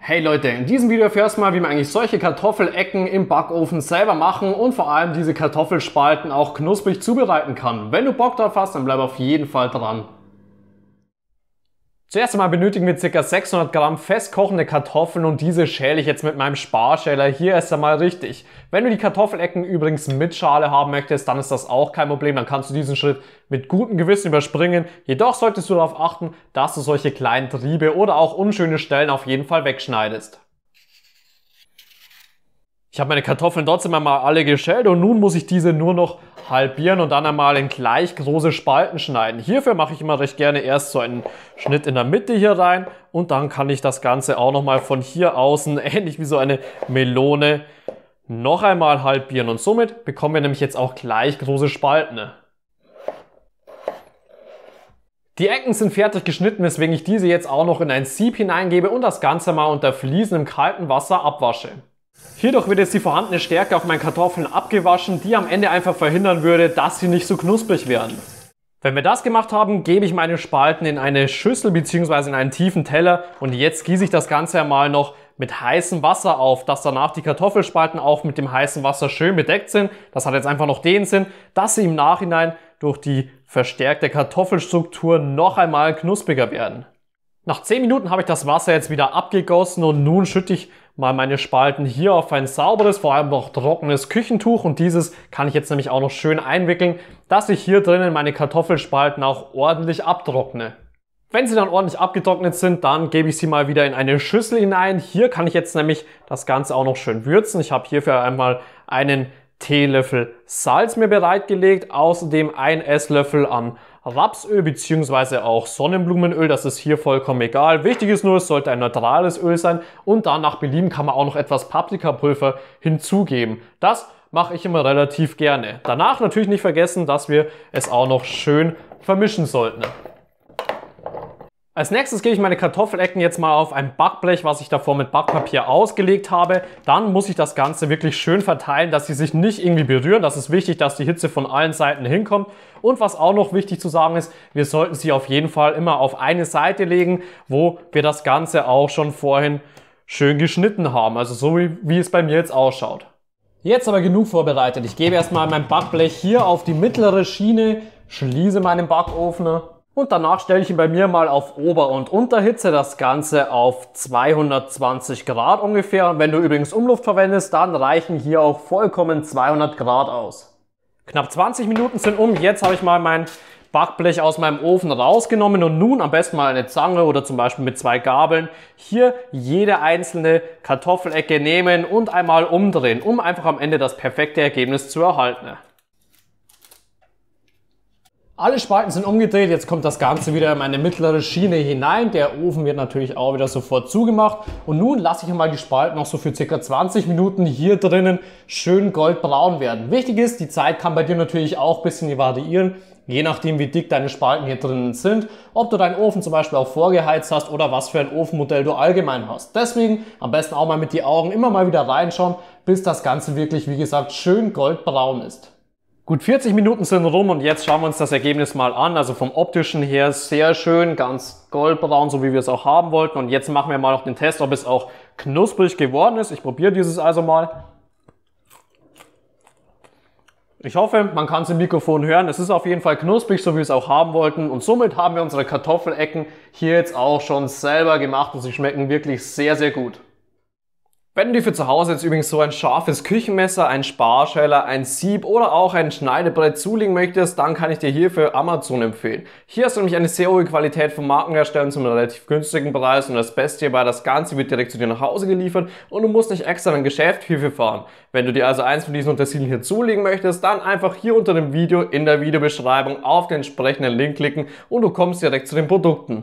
Hey Leute, in diesem Video erfährst du mal, wie man eigentlich solche Kartoffelecken im Backofen selber machen und vor allem diese Kartoffelspalten auch knusprig zubereiten kann. Wenn du Bock drauf hast, dann bleib auf jeden Fall dran. Zuerst einmal benötigen wir ca. 600 Gramm festkochende Kartoffeln und diese schäle ich jetzt mit meinem Sparschäler hier erst einmal richtig. Wenn du die Kartoffelecken übrigens mit Schale haben möchtest, dann ist das auch kein Problem, dann kannst du diesen Schritt mit gutem Gewissen überspringen. Jedoch solltest du darauf achten, dass du solche kleinen Triebe oder auch unschöne Stellen auf jeden Fall wegschneidest. Ich habe meine Kartoffeln trotzdem einmal alle geschält und nun muss ich diese nur noch halbieren und dann einmal in gleich große Spalten schneiden. Hierfür mache ich immer recht gerne erst so einen Schnitt in der Mitte hier rein und dann kann ich das Ganze auch nochmal von hier außen, ähnlich wie so eine Melone, noch einmal halbieren. Und somit bekommen wir nämlich jetzt auch gleich große Spalten. Die Ecken sind fertig geschnitten, weswegen ich diese jetzt auch noch in ein Sieb hineingebe und das Ganze mal unter fließendem kalten Wasser abwasche. Hierdurch wird jetzt die vorhandene Stärke auf meinen Kartoffeln abgewaschen, die am Ende einfach verhindern würde, dass sie nicht so knusprig werden. Wenn wir das gemacht haben, gebe ich meine Spalten in eine Schüssel bzw. in einen tiefen Teller und jetzt gieße ich das Ganze einmal noch mit heißem Wasser auf, dass danach die Kartoffelspalten auch mit dem heißen Wasser schön bedeckt sind. Das hat jetzt einfach noch den Sinn, dass sie im Nachhinein durch die verstärkte Kartoffelstruktur noch einmal knuspriger werden. Nach 10 Minuten habe ich das Wasser jetzt wieder abgegossen und nun schütte ich mal meine Spalten hier auf ein sauberes, vor allem noch trockenes Küchentuch und dieses kann ich jetzt nämlich auch noch schön einwickeln, dass ich hier drinnen meine Kartoffelspalten auch ordentlich abtrockne. Wenn sie dann ordentlich abgetrocknet sind, dann gebe ich sie mal wieder in eine Schüssel hinein. Hier kann ich jetzt nämlich das Ganze auch noch schön würzen. Ich habe hierfür einmal einen Teelöffel Salz mir bereitgelegt, außerdem ein Esslöffel an Rapsöl beziehungsweise auch Sonnenblumenöl, das ist hier vollkommen egal. Wichtig ist nur, es sollte ein neutrales Öl sein und dann nach Belieben kann man auch noch etwas Paprikapulver hinzugeben. Das mache ich immer relativ gerne. Danach natürlich nicht vergessen, dass wir es auch noch schön vermischen sollten. Als nächstes gebe ich meine Kartoffelecken jetzt mal auf ein Backblech, was ich davor mit Backpapier ausgelegt habe. Dann muss ich das Ganze wirklich schön verteilen, dass sie sich nicht irgendwie berühren. Das ist wichtig, dass die Hitze von allen Seiten hinkommt. Und was auch noch wichtig zu sagen ist, wir sollten sie auf jeden Fall immer auf eine Seite legen, wo wir das Ganze auch schon vorhin schön geschnitten haben. Also so wie, wie es bei mir jetzt ausschaut. Jetzt aber genug vorbereitet. Ich gebe erstmal mein Backblech hier auf die mittlere Schiene, schließe meinen Backofen und danach stelle ich ihn bei mir mal auf Ober- und Unterhitze, das Ganze auf 220 Grad ungefähr. Wenn du übrigens Umluft verwendest, dann reichen hier auch vollkommen 200 Grad aus. Knapp 20 Minuten sind um, jetzt habe ich mal mein Backblech aus meinem Ofen rausgenommen und nun am besten mal eine Zange oder zum Beispiel mit zwei Gabeln hier jede einzelne Kartoffelecke nehmen und einmal umdrehen, um einfach am Ende das perfekte Ergebnis zu erhalten. Alle Spalten sind umgedreht, jetzt kommt das Ganze wieder in meine mittlere Schiene hinein. Der Ofen wird natürlich auch wieder sofort zugemacht. Und nun lasse ich einmal die Spalten noch so für circa 20 Minuten hier drinnen schön goldbraun werden. Wichtig ist, die Zeit kann bei dir natürlich auch ein bisschen variieren, je nachdem wie dick deine Spalten hier drinnen sind, ob du deinen Ofen zum Beispiel auch vorgeheizt hast oder was für ein Ofenmodell du allgemein hast. Deswegen am besten auch mal mit die Augen immer mal wieder reinschauen, bis das Ganze wirklich, wie gesagt, schön goldbraun ist. Gut 40 Minuten sind rum und jetzt schauen wir uns das Ergebnis mal an. Also vom optischen her sehr schön, ganz goldbraun, so wie wir es auch haben wollten. Und jetzt machen wir mal noch den Test, ob es auch knusprig geworden ist. Ich probiere dieses also mal. Ich hoffe, man kann es im Mikrofon hören. Es ist auf jeden Fall knusprig, so wie wir es auch haben wollten. Und somit haben wir unsere Kartoffelecken hier jetzt auch schon selber gemacht und sie schmecken wirklich sehr, sehr gut. Wenn du dir für zu Hause jetzt übrigens so ein scharfes Küchenmesser, ein Sparscheller, ein Sieb oder auch ein Schneidebrett zulegen möchtest, dann kann ich dir hierfür Amazon empfehlen. Hier hast du nämlich eine sehr hohe Qualität von Markenherstellern zum relativ günstigen Preis und das Beste hierbei, das Ganze wird direkt zu dir nach Hause geliefert und du musst nicht extra in ein Geschäft hierfür fahren. Wenn du dir also eins von diesen Untersilien hier zulegen möchtest, dann einfach hier unter dem Video in der Videobeschreibung auf den entsprechenden Link klicken und du kommst direkt zu den Produkten.